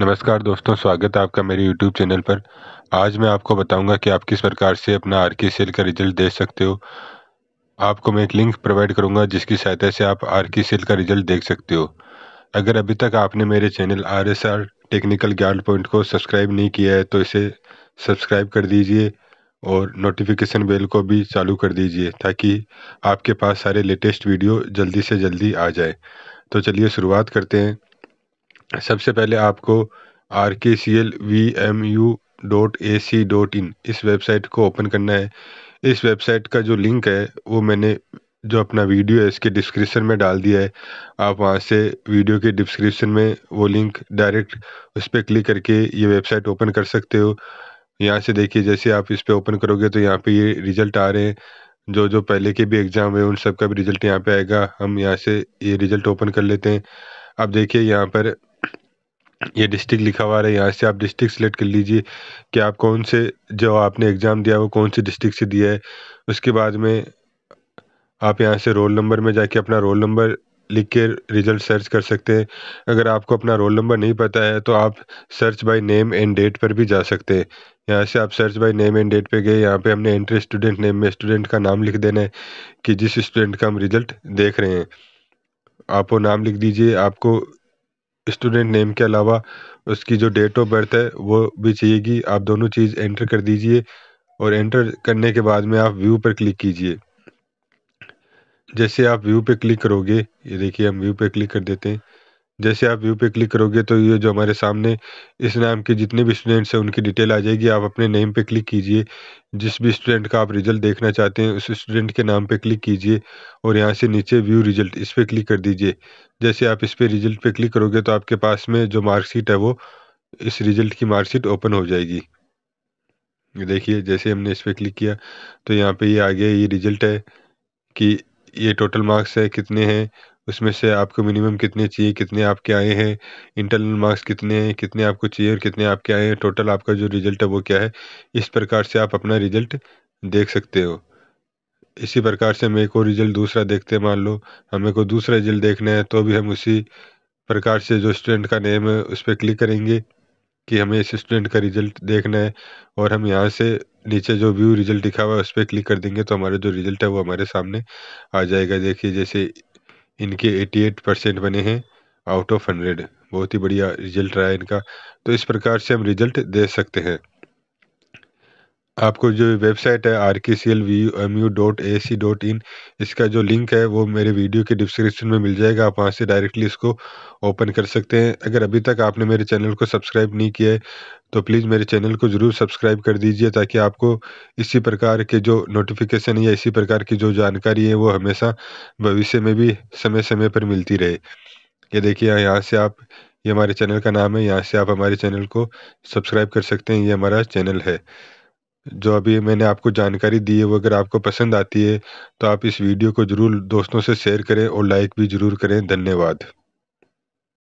नमस्कार दोस्तों स्वागत है आपका मेरे YouTube चैनल पर आज मैं आपको बताऊंगा कि आप किस प्रकार से अपना आर की सेल का रिजल्ट देख सकते हो आपको मैं एक लिंक प्रोवाइड करूंगा जिसकी सहायता से आप आर की सेल का रिजल्ट देख सकते हो अगर अभी तक आपने मेरे channel R S R technical ज्ञान पॉइंट को सब्सक्राइब नहीं किया है तो इसे सब्सक्राइब कर दीजिए और नोटिफिकेशन बेल को भी चालू कर दीजिए ताकि आपके पास सारे लेटेस्ट वीडियो जल्दी से जल्दी आ जाए तो चलिए शुरुआत करते हैं सबसे पहले आपको R K C L V M U dot A C dot in इस वेबसाइट को ओपन करना है इस वेबसाइट का जो लिंक है वो मैंने जो अपना वीडियो है इसके डिस्क्रिप्शन में डाल दिया है आप वहाँ से वीडियो के डिस्क्रिप्शन में वो लिंक डायरेक्ट उस पर क्लिक करके ये वेबसाइट ओपन कर सकते हो यहाँ से देखिए जैसे आप इस पर ओपन करोगे तो यहाँ पे ये रिजल्ट आ रहे हैं जो जो पहले के भी एग्ज़ाम है उन सब का भी रिजल्ट यहाँ पे आएगा हम यहाँ से ये रिजल्ट ओपन कर लेते हैं अब देखिए यहाँ पर ये डिस्ट्रिक्ट लिखा हुआ है यहाँ से आप डिस्ट्रिक्ट सेलेक्ट कर लीजिए कि आप कौन से जो आपने एग्ज़ाम दिया वो कौन से डिस्ट्रिक्ट से दिया है उसके बाद में आप यहाँ से रोल नंबर में जाके अपना रोल नंबर लिख के रिज़ल्ट सर्च कर सकते हैं अगर आपको अपना रोल नंबर नहीं पता है तो आप search by name and date पर भी जा सकते हैं यहाँ से आप search by name and date पे गए यहाँ पे हमने एंट्री स्टूडेंट नेम में स्टूडेंट का नाम लिख देना है कि जिस स्टूडेंट का हम रिज़ल्ट देख रहे हैं आप वो नाम लिख दीजिए आपको स्टूडेंट नेम के अलावा उसकी जो डेट ऑफ बर्थ है वो भी चाहिएगी आप दोनों चीज़ एंटर कर दीजिए और एंटर करने के बाद में आप व्यू पर क्लिक कीजिए जैसे आप व्यू पर क्लिक करोगे ये देखिए हम व्यू पर क्लिक कर देते हैं जैसे आप व्यू पे क्लिक करोगे तो ये जो हमारे सामने इस नाम के जितने भी स्टूडेंट्स हैं उनकी डिटेल आ जाएगी आप अपने नेम पे क्लिक कीजिए जिस भी स्टूडेंट का आप रिजल्ट देखना चाहते हैं उस स्टूडेंट के नाम पे क्लिक कीजिए और यहाँ से नीचे व्यू रिजल्ट इस पर क्लिक कर दीजिए जैसे आप इस पर रिजल्ट पर क्लिक करोगे तो आपके पास में जो मार्कशीट है वो इस रिजल्ट की मार्कशीट ओपन हो जाएगी देखिए जैसे हमने इस पर क्लिक किया तो यहाँ पे ये आ गया ये रिजल्ट है कि ये टोटल मार्क्स है कितने हैं उसमें से आपको मिनिमम कितने चाहिए कितने आपके आए हैं इंटरनल मार्क्स कितने हैं कितने आपको चाहिए और कितने आपके आए हैं टोटल आपका जो रिजल्ट है वो क्या है इस प्रकार से आप अपना रिजल्ट देख सकते हो इसी प्रकार से मेरे को रिजल्ट दूसरा देखते मान लो हमें को दूसरा रिजल्ट देखना है तो भी हम उसी प्रकार से जो स्टूडेंट का नेम है उस पर क्लिक करेंगे कि हमें इस स्टूडेंट का रिजल्ट देखना है और हम यहाँ से नीचे जो व्यू रिजल्ट लिखा हुआ है उस पर क्लिक कर देंगे तो हमारा जो रिजल्ट है वो हमारे सामने आ जाएगा देखिए जैसे इनके 88 परसेंट बने हैं आउट ऑफ हंड्रेड बहुत ही बढ़िया रिजल्ट रहा है इनका तो इस प्रकार से हम रिजल्ट दे सकते हैं आपको जो वेबसाइट है R K C L V M U dot A C dot in इसका जो लिंक है वो मेरे वीडियो के डिस्क्रिप्शन में मिल जाएगा आप वहाँ से डायरेक्टली इसको ओपन कर सकते हैं अगर अभी तक आपने मेरे चैनल को सब्सक्राइब नहीं किया है तो प्लीज़ मेरे चैनल को ज़रूर सब्सक्राइब कर दीजिए ताकि आपको इसी प्रकार के जो नोटिफिकेशन या इसी प्रकार की जो जानकारी है वो हमेशा भविष्य में भी समय समय पर मिलती रहे ये देखिए यहाँ से आप ये हमारे चैनल का नाम है यहाँ से आप हमारे चैनल को सब्सक्राइब कर सकते हैं ये हमारा चैनल है जो अभी मैंने आपको जानकारी दी है वो अगर आपको पसंद आती है तो आप इस वीडियो को ज़रूर दोस्तों से शेयर करें और लाइक भी ज़रूर करें धन्यवाद